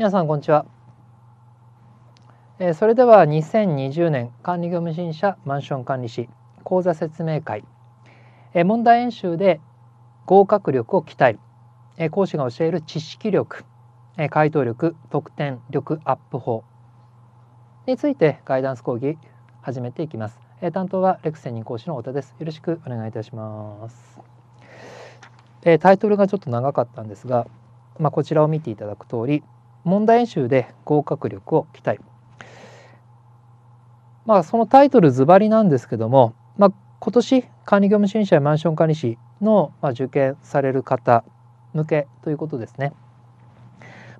皆さんこんにちは、えー、それでは2020年管理業務審査マンション管理士講座説明会、えー、問題演習で合格力を鍛える、えー、講師が教える知識力、えー、回答力得点力アップ法についてガイダンス講義始めていきます、えー、担当はレクセン人講師の太田ですよろしくお願いいたします、えー、タイトルがちょっと長かったんですがまあ、こちらを見ていただく通り問題演習で合格力を鍛えるまあそのタイトルズバリなんですけども、まあ、今年管理業務支援者やマンション管理士の、ま受験される方向けということですね。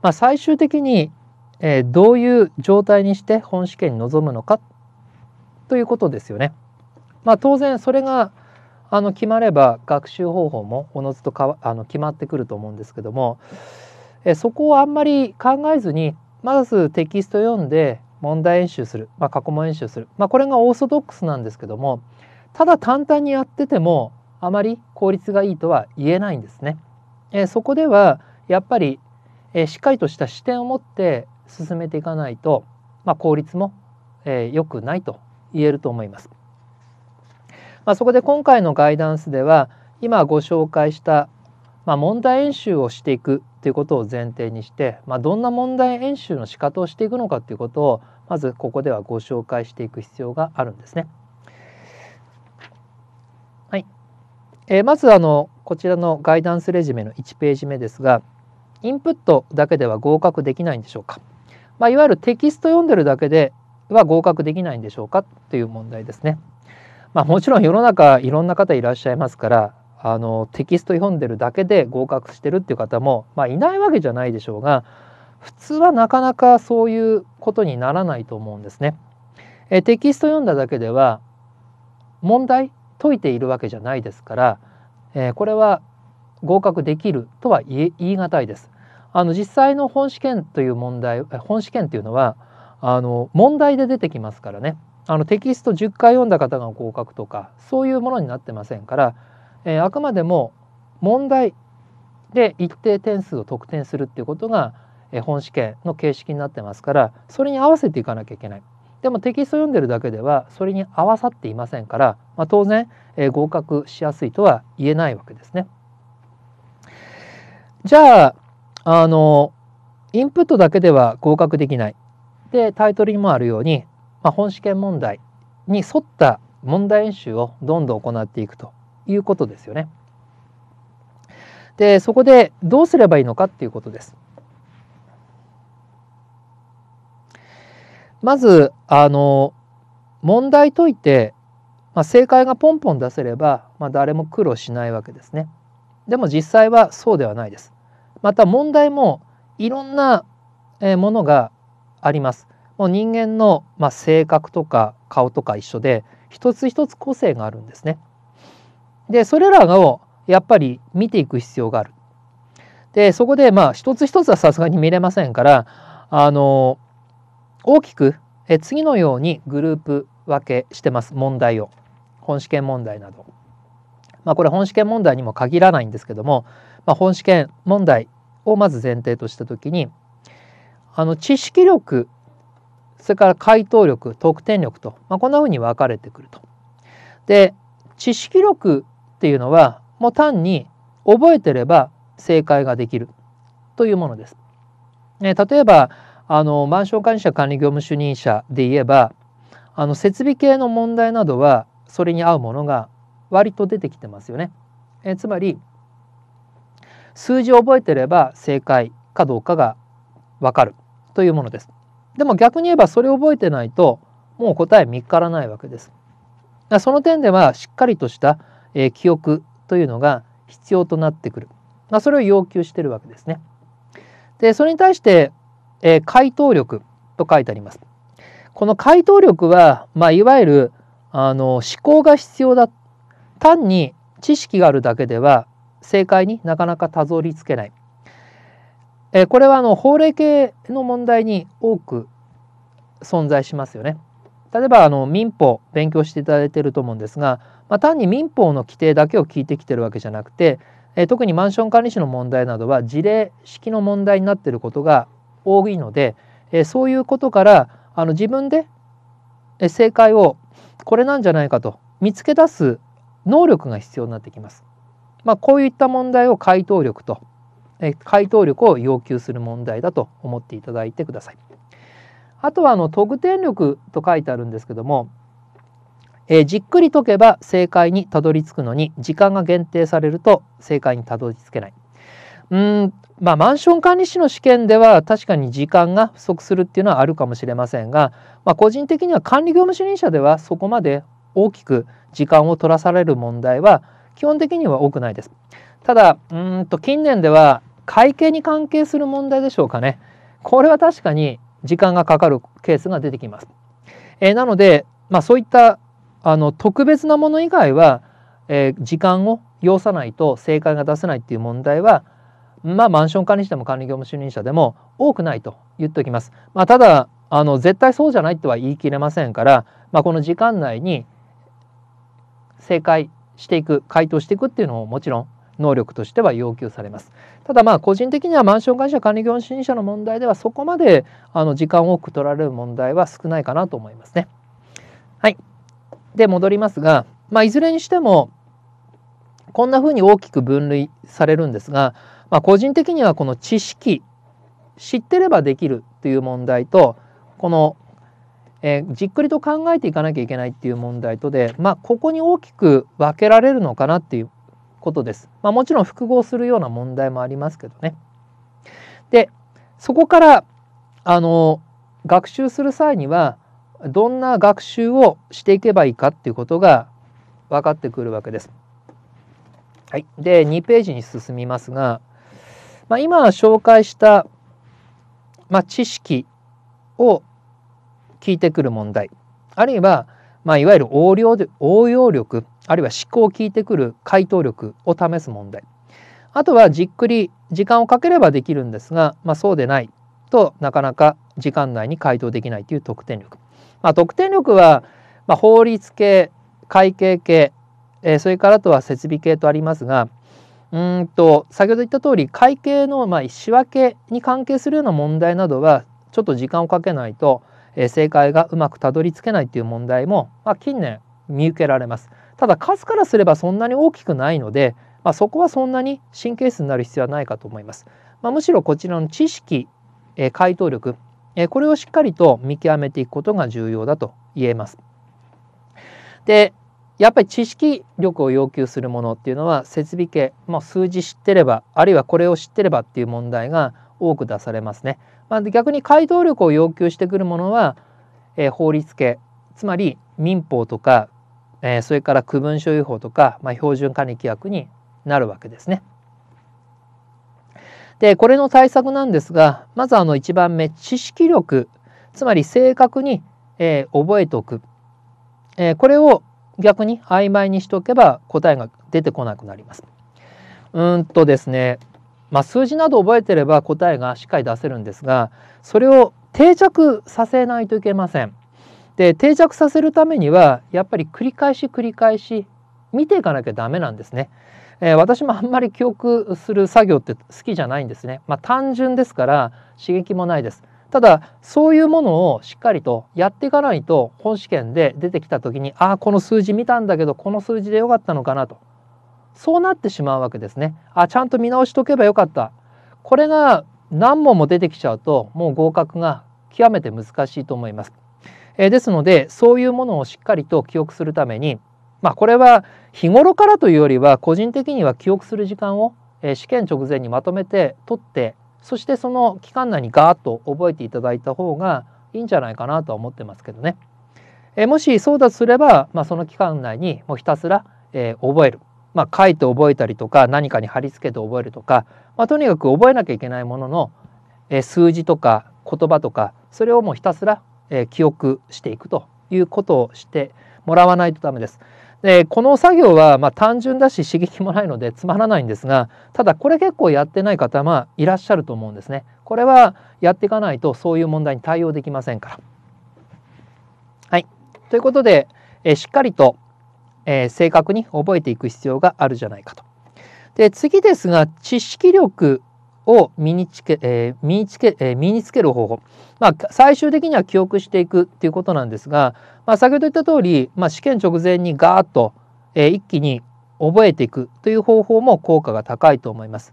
まあ、最終的に、えどういう状態にして本試験に臨むのかということですよね。まあ、当然それがあの決まれば学習方法もおのずとかあの決まってくると思うんですけどもえそこをあんまり考えずにまずテキスト読んで問題演習する、まあ、過去問演習する、まあ、これがオーソドックスなんですけどもただ簡単にやっててもあまり効率がいいとは言えないんですね。えそこではやっぱり、えしっかりとした視点を持って進めていかないと、まあ、効率も良、えー、くないと言えると思います。まあ、そこで今回のガイダンスでは今ご紹介した、まあ、問題演習をしていくということを前提にして、まあ、どんな問題演習の仕方をしていくのかということをまずここではご紹介していく必要があるんですね。はいえー、まずあのこちらのガイダンスレジュメの1ページ目ですがインプットだけでは合格できないんでしょうか、まあ、いわゆるテキスト読んでるだけでは合格できないんでしょうかという問題ですね。まあ、もちろん世の中いろんな方いらっしゃいますからあのテキスト読んでるだけで合格してるっていう方も、まあ、いないわけじゃないでしょうが普通はなかなかそういうことにならないと思うんですね。えテキスト読んだだけでは問題解いているわけじゃないですから、えー、これは合格できるとは言い難いです。あの実際の本試験という問題本試験というのはあの問題で出てきますからねあのテキスト10回読んだ方が合格とかそういうものになってませんからえー、あくまでも問題で一定点数を得点するっていうことが、えー、本試験の形式になってますからそれに合わせていかなきゃいけない。でもテキスト読んでるだけではそれに合わさっていませんから、まあ、当然、えー、合格しやすいとは言えないわけですね。じゃああのインプットだけでは合格できないでタイトルにもあるように、まあ、本試験問題に沿った問題演習をどんどん行っていくということですよね。でそこでどうすればいいのかっていうことです。まずあの問題解いて、まあ、正解がポンポン出せれば、まあ、誰も苦労しないわけですね。でも実際はそうではないです。また問題もいろんなものがあります。もう人間の、まあ、性格とか顔とか一緒で一つ一つ個性があるんですね。でそれらをやっぱり見ていく必要がある。でそこでまあ一つ一つはさすがに見れませんからあの大きくえ次のようにグループ分けしてます問題を本試験問題など。まあ、これ本試験問題にも限らないんですけども、まあ、本試験問題をまず前提とした時にあの知識力それから回答力得点力と、まあ、こんなふうに分かれてくると。で知識力っていうのはもう単に覚えてれば正解ができるというものです。ね、例えばあのマンション管理者管理業務主任者で言えばあの設備系の問題などはそれに合うものが割と出てきてますよね。えつまり数字を覚えてれば正解かどうかがわかるというものです。でも逆に言えばそれを覚えてないともう答え見っからないわけです。その点ではしっかりとしたえー、記憶というのが必要となってくる、まあ、それを要求しているわけですね。でそれに対して、えー、回答力と書いてあります。この回答力は、まあ、いわゆるあの思考が必要だ単に知識があるだけでは正解になかなかたどり着けない。えー、これはあの法令系の問題に多く存在しますよね。例えばあの民法勉強していただいていると思うんですが、まあ、単に民法の規定だけを聞いてきてるわけじゃなくて、えー、特にマンション管理士の問題などは事例式の問題になっていることが多いので、えー、そういうことからあの自分で正解をこれなんじゃないかと見つけ出す能力が必要になってきます。まあ、こういった問題を回答力と、えー、回答力を要求する問題だと思っていただいてください。あとはあの特典力と書いてあるんですけども、えー、じっくり解けば正解にたどり着くのに時間が限定されると正解にたどり着けない。うんまあ、マンション管理士の試験では確かに時間が不足するっていうのはあるかもしれませんが、まあ、個人的には管理業務主任者ではそこまで大きく時間を取らされる問題は基本的には多くないです。ただうんと近年では会計に関係する問題でしょうかね。これは確かに時間がかかるケースが出てきます。えー、なので、まあ、そういったあの特別なもの以外は、えー、時間を要さないと正解が出せないっていう問題は、まあ、マンション管理士でも管理業務主任者でも多くないと言っておきます。まあ、ただあの絶対そうじゃないとは言い切れませんから、まあ、この時間内に正解していく回答していくっていうのももちろん能力としては要求されますただまあ個人的にはマンション会社管理業主任者の問題ではそこまであの時間を多く取られる問題は少ないかなと思いますね。はいで戻りますが、まあ、いずれにしてもこんなふうに大きく分類されるんですが、まあ、個人的にはこの知識知ってればできるという問題とこの、えー、じっくりと考えていかなきゃいけないっていう問題とで、まあ、ここに大きく分けられるのかなっていうことです。まあ、もちろん複合するような問題もありますけどね。でそこからあの学習する際にはどんな学習をしていけばいいかっていうことが分かってくるわけです。はい、で2ページに進みますが、まあ、今紹介した、まあ、知識を聞いてくる問題あるいは、まあ、いわゆる応領で応用力あるいは思考を聞いてくる回答力を試す問題あとはじっくり時間をかければできるんですが、まあ、そうでないとなかなか時間内に回答できないという得点力、まあ、得点力は、まあ、法律系会計系、えー、それからあとは設備系とありますがうんと先ほど言った通り会計のまあ仕分けに関係するような問題などはちょっと時間をかけないと、え正解がうまくたどり着けないという問題も、まあ、近年見受けられます。ただ数からすればそんなに大きくないので、まあ、そこはそんなに神経質になる必要はないかと思います。まあ、むしろこちらの知識、え回答力、えこれをしっかりと見極めていくことが重要だと言えます。でやっぱり知識力を要求するものっていうのは設備系、まあ、数字知ってればあるいはこれを知ってればっていう問題が多く出されますね。まあ、逆に回答力を要求してくるものは、えー、法律系つまり民法とかえー、それから区分所有法とか、まあ、標準管理規約になるわけですね。でこれの対策なんですがまずあの1番目知識力つまり正確に、えー、覚えておく、えー、これを逆に曖昧にしておけば答えが出てこなくなります。うんとですね、まあ、数字など覚えてれば答えがしっかり出せるんですがそれを定着させないといけません。で定着させるためにはやっぱり繰り返し繰り返し見ていかなきゃダメなんですね。えー、私もあんまり記憶する作業って好きじゃないんですね。まあ、単純ですから刺激もないです。ただそういうものをしっかりとやっていかないと本試験で出てきた時にああこの数字見たんだけどこの数字でよかったのかなとそうなってしまうわけですね。あちゃんと見直しとけばよかったこれが何問も出てきちゃうともう合格が極めて難しいと思います。えー、ですのでそういうものをしっかりと記憶するためにまあこれは日頃からというよりは個人的には記憶する時間を、えー、試験直前にまとめて取ってそしてその期間内にガーッと覚えていただいた方がいいんじゃないかなとは思ってますけどね。えー、もしそうだとすれば、まあ、その期間内にもうひたすら、えー、覚える、まあ、書いて覚えたりとか何かに貼り付けて覚えるとか、まあ、とにかく覚えなきゃいけないものの、えー、数字とか言葉とかそれをもうひたすらえ記憶していくということをしてもらわないとダメです。でこの作業はま単純だし刺激もないのでつまらないんですがただこれ結構やってない方まあいらっしゃると思うんですね。これはやっていかないとそういう問題に対応できませんから。はい、ということで、えしっかりと、えー、正確に覚えていく必要があるじゃないかと。で次ですが知識力を身につけ、えー、身につけ、えー、身につける方法。まあ、最終的には記憶していくっていうことなんですが、まあ、先ほど言った通り、まあ、試験直前にガーッと、えー、一気に覚えていくという方法も効果が高いと思います。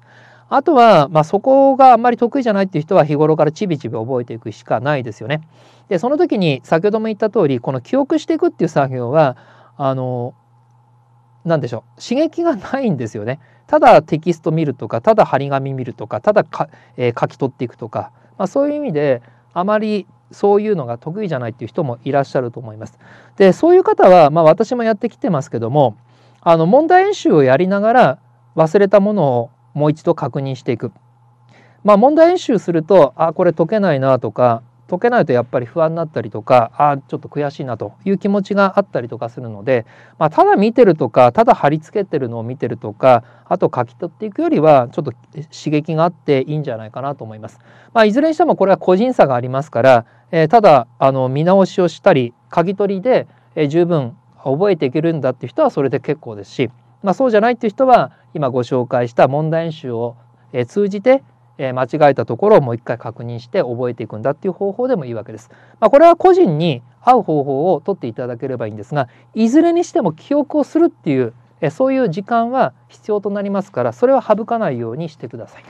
あとは、まあ、そこがあんまり得意じゃないっていう人は日頃からちびちび覚えていくしかないですよね。で、その時に先ほども言った通り、この記憶していくっていう作業は、あの、なんでしょう、刺激がないんですよね。ただテキスト見るとかただ張り紙見るとかただか、えー、書き取っていくとか、まあ、そういう意味であまりそういうのが得意じゃないっていう人もいらっしゃると思います。でそういう方は、まあ、私もやってきてますけどもあの問題演習をやりながら忘れたものをもう一度確認していく。まあ、問題演習するとあこれ解けないなとか解けないとやっぱり不安になったりとかああちょっと悔しいなという気持ちがあったりとかするので、まあ、ただ見てるとかただ貼り付けてるのを見てるとかあと書き取っていくよりはちょっと刺激があっていいんじゃないかなと思います。まあ、いずれにしてもこれは個人差がありますから、えー、ただあの見直しをしたり書き取りで、えー、十分覚えていけるんだっていう人はそれで結構ですし、まあ、そうじゃないっていう人は今ご紹介した問題演習を通じてえ間違えたところをもう一回確認して覚えていくんだっていう方法でもいいわけです。まあ、これは個人に合う方法をとっていただければいいんですがいずれにしても記憶をするっていうえそういう時間は必要となりますからそれは省かないようにしてください。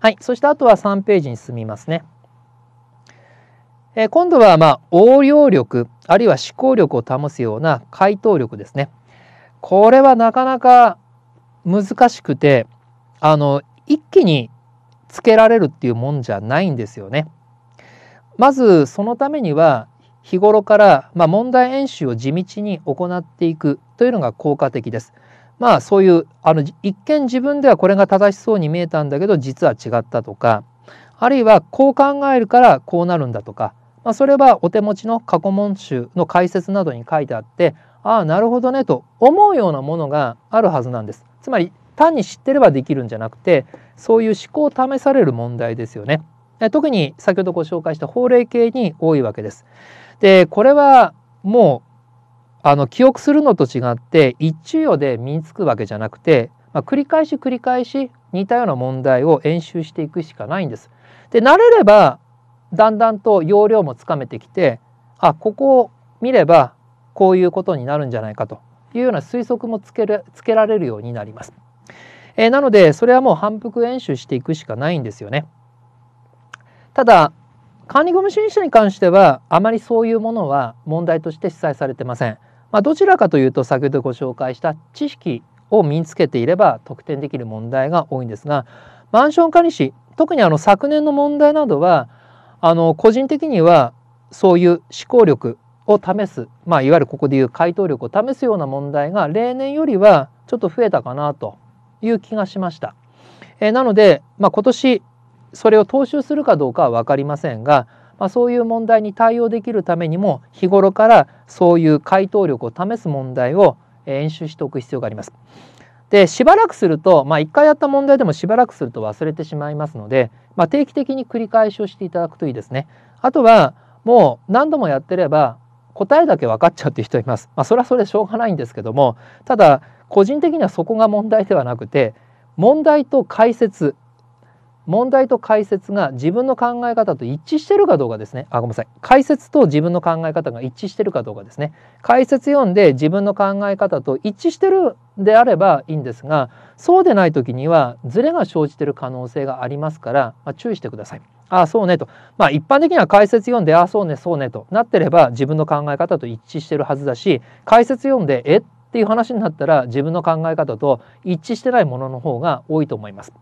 はいそしてあとは3ページに進みますね。え今度はまあ応用力あるいは思考力を保つような回答力ですね。これはなかなか難しくてあの一気につけられるっていうもんじゃないんですよね。まずそのためには日頃から、まあ、問題演習を地道に行っていくというのが効果的です。まあそういうあの一見自分ではこれが正しそうに見えたんだけど実は違ったとかあるいはこう考えるからこうなるんだとか、まあ、それはお手持ちの過去問集の解説などに書いてあってああなるほどねと思うようなものがあるはずなんです。つまり単に知ってればできるんじゃなくてそういう思考を試される問題ですよね。特に先ほどご紹介した法令系に多いわけです。でこれはもうあの記憶するのと違って一昼夜で身につくわけじゃなくて、まあ、繰り返し繰り返し似たような問題を演習していくしかないんです。で慣れればだんだんと要領もつかめてきてあここを見ればこういうことになるんじゃないかというような推測もつけられるようになります。えー、なので、それはもう反復演習していくしかないんですよね。ただ、管理義務主義者に関しては、あまりそういうものは問題として記載されてません。まあ、どちらかというと、先ほどご紹介した知識を身につけていれば得点できる問題が多いんですが、マンション管理士、特にあの昨年の問題などは、あの個人的にはそういう思考力を試す、まあ、いわゆるここでいう回答力を試すような問題が例年よりはちょっと増えたかなという気がしました。えー、なので、まあ、今年それを踏襲するかどうかは分かりませんが、まあ、そういう問題に対応できるためにも日頃からそういう回答力を試す問題を演習しておく必要があります。でしばらくすると、まあ、1回やった問題でもしばらくすると忘れてしまいますので、まあ、定期的に繰り返しをしていただくといいですね。あとはもう何度もやってれば答えだけ分かっちゃうっていう人います。まあ、それはそれでしょうがないんですけどもただ個人的にはそこが問題ではなくて問題と解説問題と解説が自分の考え方と一致してるかどうかですねあごめんなさい解説と自分の考え方が一致してるかどうかですね解説読んで自分の考え方と一致してるであればいいんですがそうでない時にはズレが生じてる可能性がありますから、まあ、注意してください。ああそうねとまあ一般的には解説読んでああそうねそうねとなってれば自分の考え方と一致してるはずだし解説読んでえっっていう話になったら自分の考え方と一致してないものの方が多いと思います。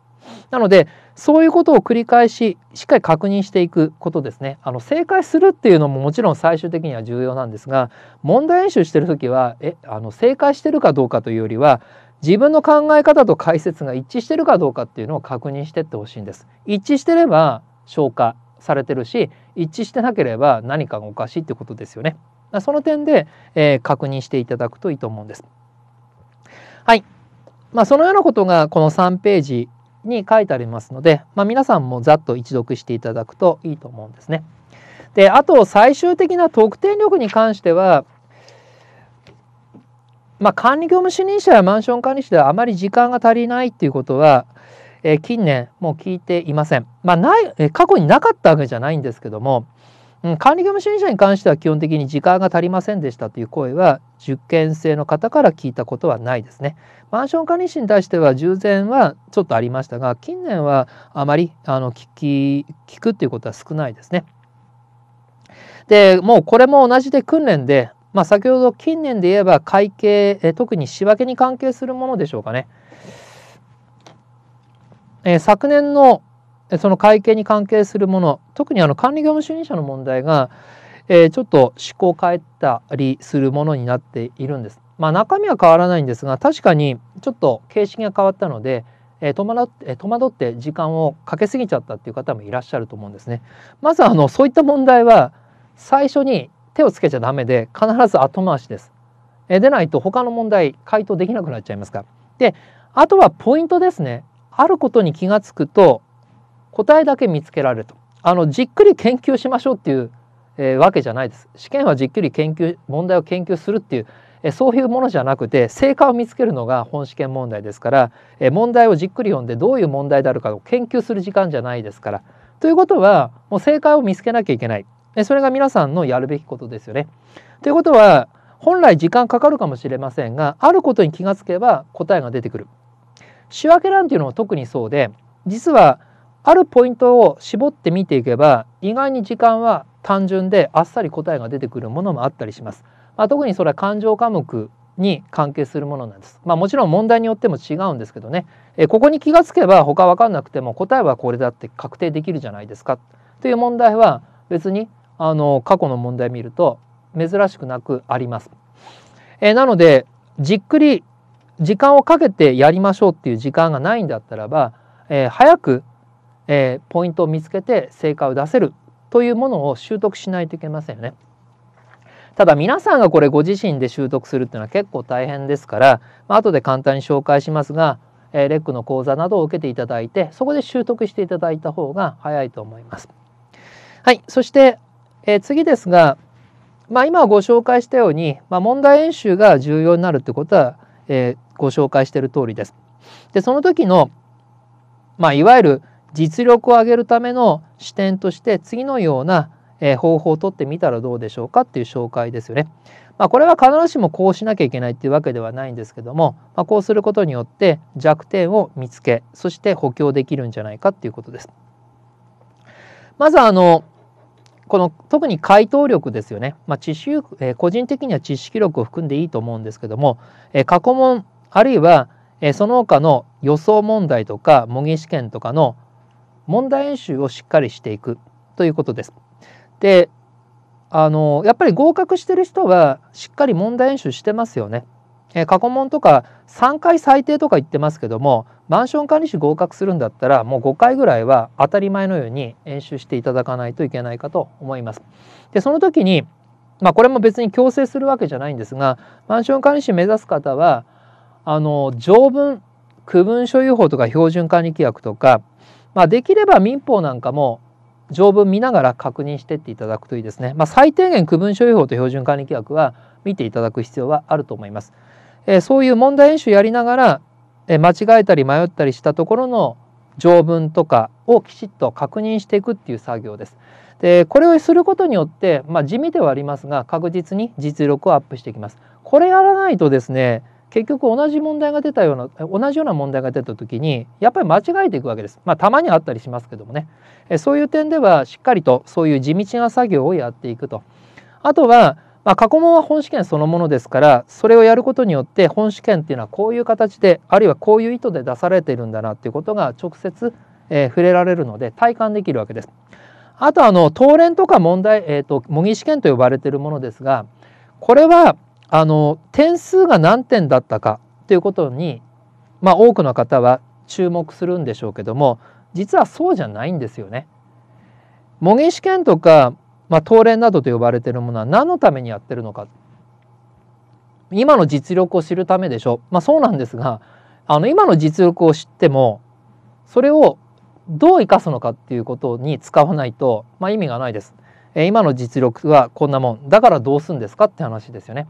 なのでそういうことを繰り返ししっかり確認していくことですねあの正解するっていうのももちろん最終的には重要なんですが問題演習してる時はえあの正解してるかどうかというよりは自分の考え方と解説が一致してるかどうかっていうのを確認してってほしいんです。一致してれば消化されてるし一致してなければ何かがおかしいってことですよね。その点で、えー、確認していただくといいと思うんです。はい。まあ、そのようなことがこの3ページに書いてありますので、まあ、皆さんもざっと一読していただくといいと思うんですね。で、あと最終的な得点力に関しては、まあ、管理業務主任者やマンション管理士ではあまり時間が足りないっていうことは、えー、近年もう聞いていません。まあ、ない、過去になかったわけじゃないんですけども、管理業務主任者に関しては基本的に時間が足りませんでしたという声は受験生の方から聞いたことはないですね。マンション管理士に対しては従前はちょっとありましたが近年はあまりあの聞き聞くっていうことは少ないですね。でもうこれも同じで訓練で、まあ、先ほど近年で言えば会計え特に仕分けに関係するものでしょうかね。え昨年のその会計に関係するもの特にあの管理業務主任者の問題が、えー、ちょっと思考を変えたりするものになっているんです。まあ、中身は変わらないんですが確かにちょっと形式が変わったので、えー、戸惑って戸惑って時間をかけすぎちゃったっていう方もいらっしゃると思うんですね。まずあのそういった問題は最初に手をつけちゃダメで必ず後回しです。えー、でないと他の問題回答できなくなっちゃいますから。であとはポイントですね。あることに気がつくと答えだけ見つけられるとあのじっくり研究しましょうっていう、えー、わけじゃないです試験はじっくり研究問題を研究するっていう、えー、そういうものじゃなくて成果を見つけるのが本試験問題ですから、えー、問題をじっくり読んでどういう問題であるかを研究する時間じゃないですからということはもう正解を見つけなきゃいけないそれが皆さんのやるべきことですよね。ということは本来時間かかるかもしれませんがあることに気がつけば答えが出てくる。仕分け欄ていうのは特にそうで実はあるポイントを絞って見ていけば意外に時間は単純であっさり答えが出てくるものもあったりします。まあ、特にそれは感情科目に関係するものなんです。まあ、もちろん問題によっても違うんですけどね、えここに気がつけば他わかんなくても答えはこれだって確定できるじゃないですかという問題は別にあの過去の問題見ると珍しくなくあります。えなのでじっくり時間をかけてやりましょうっていう時間がないんだったらば、えー、早くえー、ポイントを見つけて成果を出せるというものを習得しないといけませんよね。ただ皆さんがこれご自身で習得するっていうのは結構大変ですから、まあ、後で簡単に紹介しますが、えー、レックの講座などを受けていただいてそこで習得していただいた方が早いと思います。はい、そして、えー、次ですが、まあ、今ご紹介したように、まあ、問題演習が重要になるってことは、えー、ご紹介している通りです。でその時の、まあ、いわゆる実力を上げるための視点として次のような方法をとってみたらどうでしょうかっていう紹介ですよね。まあ、これは必ずしもこうしなきゃいけないっていうわけではないんですけども、まあ、こうすることによって弱点を見つけそして補強できるんじゃないかっていうことです。まずあのこの特に回答力ですよね、まあ、知識えー、個人的には知識力を含んでいいと思うんですけども、えー、過去問あるいは、えー、その他の予想問題とか模擬試験とかの問題演習をしっかりしていくということです。であのやっぱり合格してる人はしっかり問題演習してますよね。え過去問とか3回最低とか言ってますけどもマンション管理士合格するんだったらもう5回ぐらいは当たり前のように演習していただかないといけないかと思います。でその時にまあこれも別に強制するわけじゃないんですがマンション管理士目指す方はあの条文区分所有法とか標準管理規約とかまあ、できれば民法なんかも条文見ながら確認してっていただくといいですね。まあ、最低限区分所有法と標準管理規約は見ていただく必要はあると思います。えー、そういう問題演習やりながら、えー、間違えたり迷ったりしたところの条文とかをきちっと確認していくっていう作業です。でこれをすることによって、まあ、地味ではありますが確実に実力をアップしていきます。これやらないとですね結局同じ問題が出たような同じような問題が出た時にやっぱり間違えていくわけです。まあたまにあったりしますけどもねそういう点ではしっかりとそういう地道な作業をやっていくと。あとは、まあ、過去問は本試験そのものですからそれをやることによって本試験っていうのはこういう形であるいはこういう意図で出されているんだなっていうことが直接、えー、触れられるので体感できるわけです。あとあの当連とか問題、えーと模擬試験と呼ばれているものですがこれはあの点数が何点だったかということに、まあ、多くの方は注目するんでしょうけども実はそうじゃないんですよね。模擬試験とか、まあ、東連などと呼ばれているものは何のためにやってるのか今の実力を知るためでしょう、まあ、そうなんですがあの今の実力を知ってもそれをどう生かすのかっていうことに使わないと、まあ、意味がないです。え今の実力はこんなもんだからどうすんですかって話ですよね。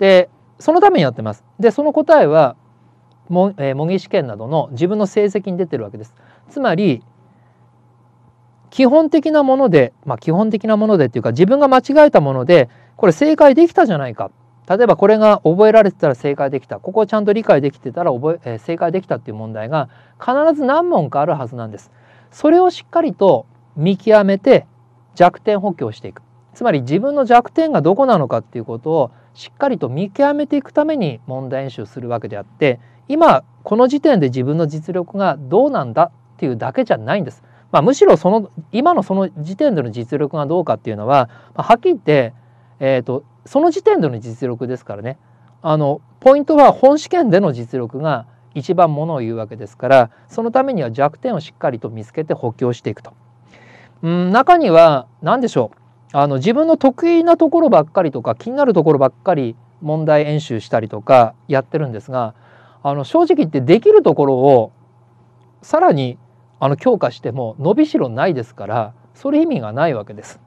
でそのためにやってます。でその答えは模擬試験などの自分の成績に出てるわけです。つまり基本的なもので、まあ、基本的なものでっていうか自分が間違えたものでこれ正解できたじゃないか例えばこれが覚えられてたら正解できたここをちゃんと理解できてたら覚え、えー、正解できたっていう問題が必ず何問かあるはずなんです。それをしっかりと見極めて弱点補強していく。つまり自分の弱点がどこなのかっていうことをしっかりと見極めていくために問題演習するわけであって今この時点で自分の実力がどうなんだっていうだけじゃないんです。まあ、むしろその今のその時点での実力がどうかっていうのは、まあ、はっきり言って、えーと、その時点での実力ですからねあのポイントは本試験での実力が一番ものを言うわけですからそのためには弱点をしっかりと見つけて補強していくと。うん中には何でしょうあの自分の得意なところばっかりとか気になるところばっかり問題演習したりとかやってるんですがあの正直言ってできるところをさらにあの強化しても伸びしろないですからそれ意味がないわけです。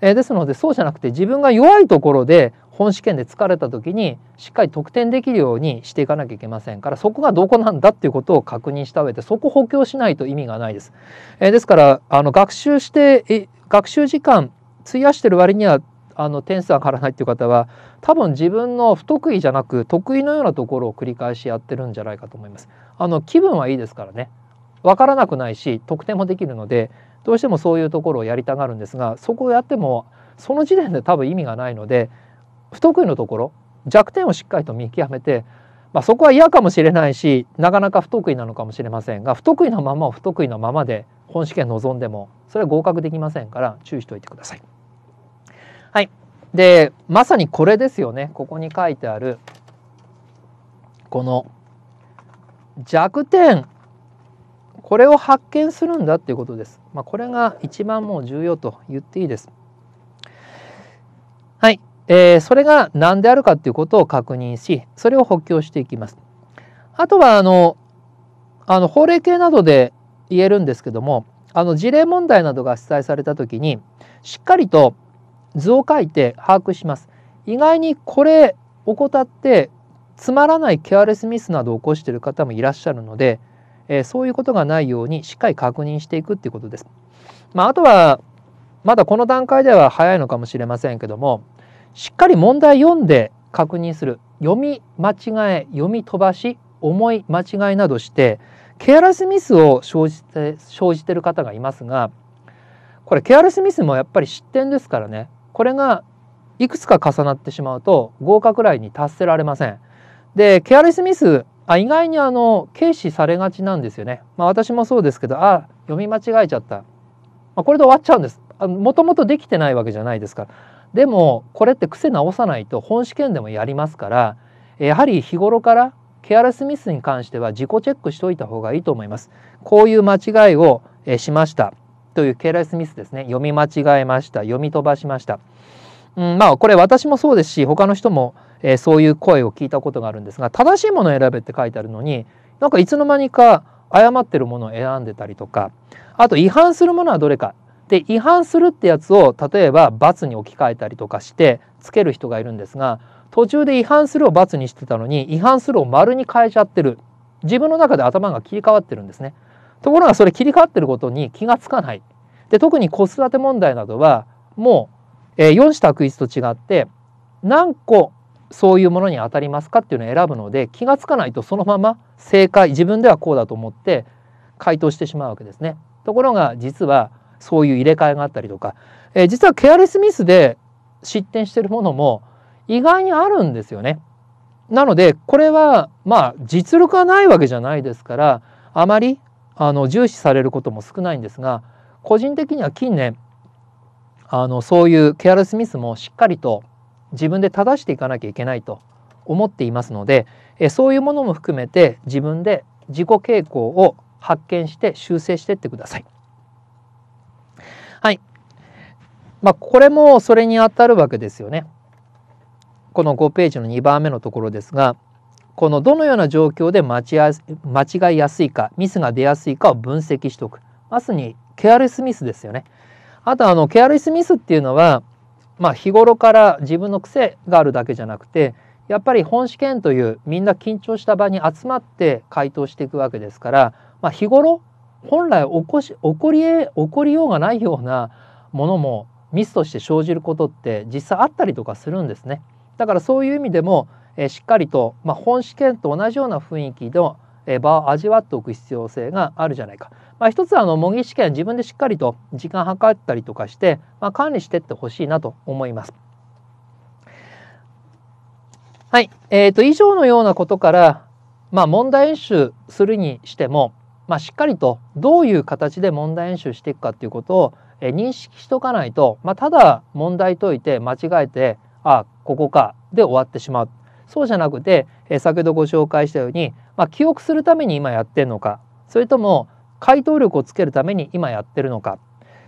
えですのでそうじゃなくて自分が弱いところで本試験で疲れた時にしっかり得点できるようにしていかなきゃいけませんからそこがどこなんだっていうことを確認した上でそこ補強しないと意味がないです。えですからあの学習して学習時間費やしてる割にはあの点数変わらないっていう方は多分自分の不得意じゃなく得意のようなところを繰り返しやってるんじゃないかと思います。あの気分はいいですからね分からなくないし得点もできるのでどうしてもそういうところをやりたがるんですがそこをやってもその時点で多分意味がないので不得意のところ弱点をしっかりと見極めて、まあ、そこは嫌かもしれないしなかなか不得意なのかもしれませんが不得意のままを不得意のままで本試験臨んでもそれは合格できませんから注意しておいてください。でまさにこれですよねここに書いてあるこの弱点これを発見するんだっていうことです。まあ、これが一番もう重要と言っていいです。はい、えー、それが何であるかっていうことを確認しそれを補強していきます。あとはあのあの法令系などで言えるんですけどもあの事例問題などが出題された時にしっかりと図を書いて把握します。意外にこれ怠ってつまらないケアレスミスなどを起こしている方もいらっしゃるので、えー、そういうことがないようにしっかり確認していくっていうことです。まあ、あとはまだこの段階では早いのかもしれませんけどもしっかり問題読んで確認する読み間違え読み飛ばし思い間違いなどしてケアレスミスを生じて生じてる方がいますがこれケアレスミスもやっぱり失点ですからねこれがいくつか重なってしまうと合格ラインに達せられません。でケアレスミスあ意外にあの軽視されがちなんですよね。まあ、私もそうですけどあ読み間違えちゃった、まあ、これで終わっちゃうんです。もともとできてないわけじゃないですかでもこれって癖直さないと本試験でもやりますからやはり日頃からケアレスミスに関しては自己チェックしておいた方がいいと思います。こういう間違いをしました。というケーライスミスですね読み間違えました読み飛ばしました、うん、まあこれ私もそうですし他の人も、えー、そういう声を聞いたことがあるんですが正しいものを選べって書いてあるのになんかいつの間にか誤ってるものを選んでたりとかあと違反するものはどれかで違反するってやつを例えば罰に置き換えたりとかしてつける人がいるんですが途中で違反するを罰にしてたのに違反するを丸に変えちゃってる自分の中で頭が切り替わってるんですねところがそれ切り替わってることに気がつかない。で特に子育て問題などはもう、えー、4子択一と違って何個そういうものに当たりますかっていうのを選ぶので気が付かないとそのまま正解自分ではこうだと思って回答してしまうわけですね。ところが実はそういう入れ替えがあったりとか、えー、実はケアレスミスで失点してるものも意外にあるんですよね。なのでこれはまあ実力がないわけじゃないですからあまりあの重視されることも少ないんですが個人的には近年あのそういうケアレスミスもしっかりと自分で正していかなきゃいけないと思っていますのでえそういうものも含めて自分で自己傾向を発見して修正していってください。はい。まあ、これもそれにあたるわけですよね。この5ページの2番目のところですがこのどのような状況で間違いやすいかミスが出やすいかを分析しておくまさにケアレスミスですよねあとあのケアレスミスっていうのは、まあ、日頃から自分の癖があるだけじゃなくてやっぱり本試験というみんな緊張した場に集まって回答していくわけですから、まあ、日頃本来起こし起こりえ起こりようがないようなものもミスとして生じることって実際あったりとかするんですね。だからそういう意味でもえしっかりと、まあ、本試験と同じような雰囲気の、え場を味わっておく必要性があるじゃないか。まあ、一つはあの模擬試験自分でしっかりと時間計ったりとかして、まあ、管理してってほしいなと思います。はい、えー、と以上のようなことから、まあ、問題演習するにしても、まあ、しっかりとどういう形で問題演習していくかっていうことを認識しとかないと、まあ、ただ問題解いて間違えてあここかで終わってしまう。そうじゃなくて、え先ほどご紹介したように、まあ、記憶するために今やってるのかそれとも回答力をつけるために今やってるのか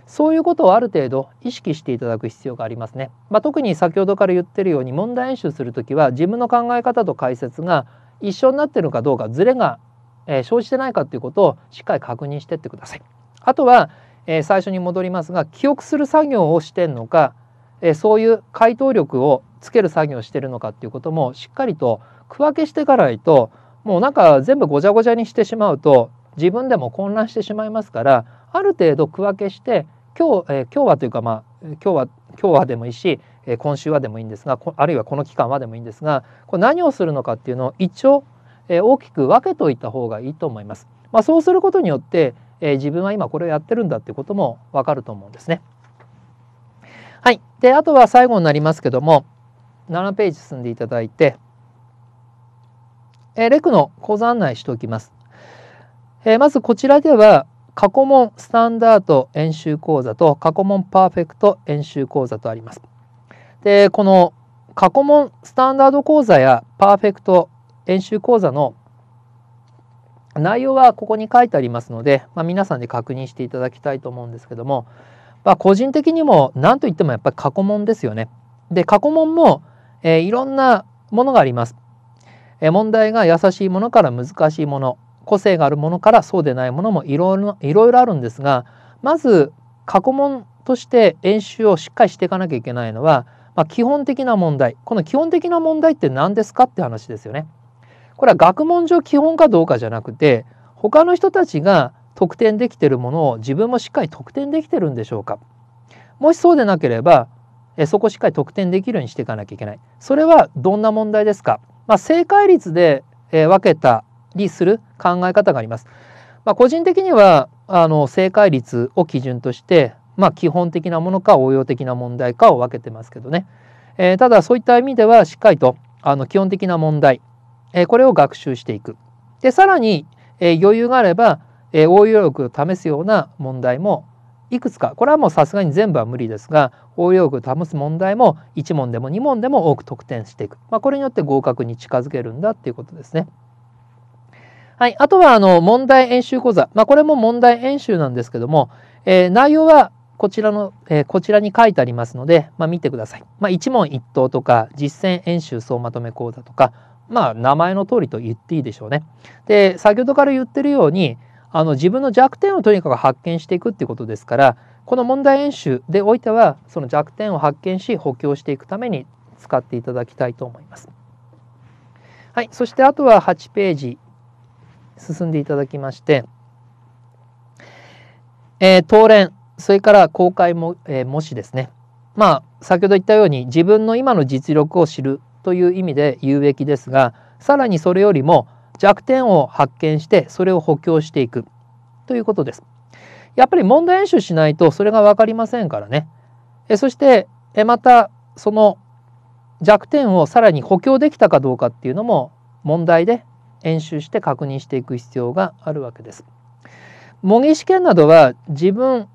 そういうことをある程度意識していただく必要がありますね。まあ、特に先ほどから言ってるように問題演習する時は自分の考え方と解説が一緒になってるのかどうかズレが、えー、生じてないかということをしっかり確認してってください。あとは、えー、最初に戻りますが記憶する作業をしてんのかえそういう解答力をつける作業をしてるのかっていうこともしっかりと区分けしていかないともうなんか全部ごちゃごちゃにしてしまうと自分でも混乱してしまいますからある程度区分けして今日、え今日はというかまあ今日は今日はでもいいし、え今週はでもいいんですがあるいはこの期間はでもいいんですがこれ何をするのかっていうのを一応、え大きく分けといた方がいいと思います。まあ、そうすることによって、え自分は今これをやってるんだっていうこともわかると思うんですね。はい。で、あとは最後になりますけども、7ページ進んでいただいて、えレクの講座案内しておきます。えまずこちらでは、過去問スタンダード演習講座と過去問パーフェクト演習講座とあります。で、この過去問スタンダード講座やパーフェクト演習講座の内容はここに書いてありますので、まあ、皆さんで確認していただきたいと思うんですけども、まあ、個人的にも何といってもやっぱり過去問ですよね。で過去問も、えー、いろんなものがあります。えー、問題が優しいものから難しいもの個性があるものからそうでないものもいろいろいろいろあるんですがまず過去問として演習をしっかりしていかなきゃいけないのは、まあ、基本的な問題この基本的な問題って何ですかって話ですよね。これは学問上基本かどうかじゃなくて他の人たちが得点できてるものを自分もしっかり得点できてるんでしょうかもしそうでなければえそこしっかり得点できるようにしていかなきゃいけないそれはどんな問題ですか、まあ、正解率で、え分けたりする考え方があります、まあ、個人的にはあの正解率を基準として、まあ、基本的なものか応用的な問題かを分けてますけどね、えー、ただそういった意味ではしっかりとあの基本的な問題、えー、これを学習していくでさらに、えー、余裕があればえ応用力を試すような問題もいくつかこれはもうさすがに全部は無理ですが応用力を試す問題も1問でも2問でも多く得点していく、まあ、これによって合格に近づけるんだっていうことですね。はい、あとはあの問題演習講座、まあ、これも問題演習なんですけども、えー、内容はこちらの、えー、こちらに書いてありますので、まあ、見てください。まあ、一問一答とか実践演習総まとめ講座とか、まあ、名前の通りと言っていいでしょうね。で先ほどから言ってるようにあの自分の弱点をとにかく発見していくっていうことですからこの問題演習でおいてはその弱点を発見し補強していくために使っていただきたいと思います。はい、そしてあとは8ページ進んでいただきまして、えー、当連それから公開も、えー、模試ですねまあ先ほど言ったように自分の今の実力を知るという意味で有益ですがさらにそれよりも弱点を発見してそれを補強していくということです。やっぱり問題演習しないとそれが分かりませんからね。えそしてえまたその弱点をさらに補強できたかどうかっていうのも問題で演習して確認していく必要があるわけです。模擬試験などは自分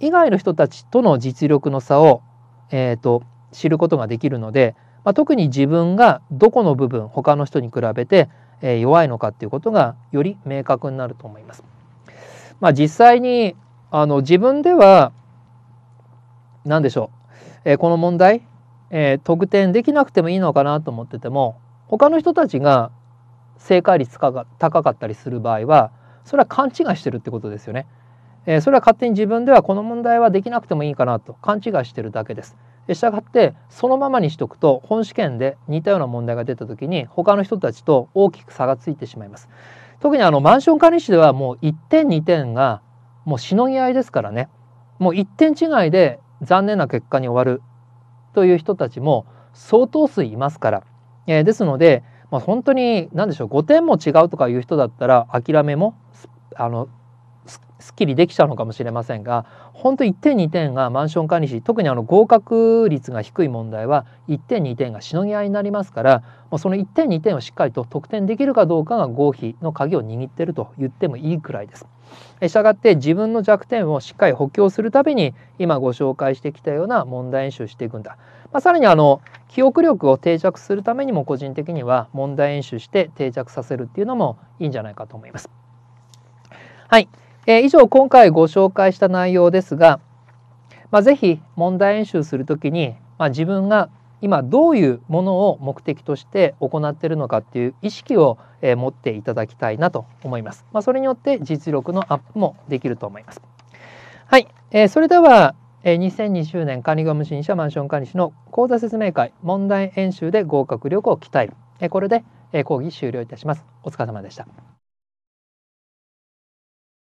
以外の人たちとの実力の差を、えーと、知ることができるので、まあ、特に自分がどこの部分他の人に比べてえ弱いのかっていうことがより明確になると思います。まあ、実際にあの自分では何でしょう、えこの問題、え得点できなくてもいいのかなと思ってても他の人たちが正解率高かったりする場合はそれは勘違いしてるってことですよね。えそれは勝手に自分ではこの問題はできなくてもいいかなと勘違いしてるだけです。したがってそのままにしとくと本試験で似たような問題が出た時に他の人たちと大きく差がついてしまいます。特にあのマンション管理士ではもう1点2点がもうしのぎ合いですからねもう1点違いで残念な結果に終わるという人たちも相当数いますから、えー、ですので、まあ、本当に何でしょう5点も違うとかいう人だったら諦めもあのすっきりできちゃうのかもしれませんが本当1点2点がマンション管理士特にあの合格率が低い問題は1点2点がしのぎ合いになりますからもうその1点2点をしっかりと得点できるかどうかが合否の鍵を握ってると言ってもいいくらいです。したがって自分の弱点をしっかり補強するために今ご紹介してきたような問題演習していくんだ。まあ、さらにあの記憶力を定着するためにも個人的には問題演習して定着させるっていうのもいいんじゃないかと思います。はい、えー、以上今回ご紹介した内容ですが、まあ、是非問題演習する時に、まあ、自分が今どういうものを目的として行っているのかっていう意識を、えー、持っていただきたいなと思います。まあ、それによって実力のアップもできると思います。はい、えー、それでは、えー、2020年管理業務新者マンション管理士の講座説明会問題演習で合格力を鍛える、えー、これで、え講義終了いたします。お疲れ様でした。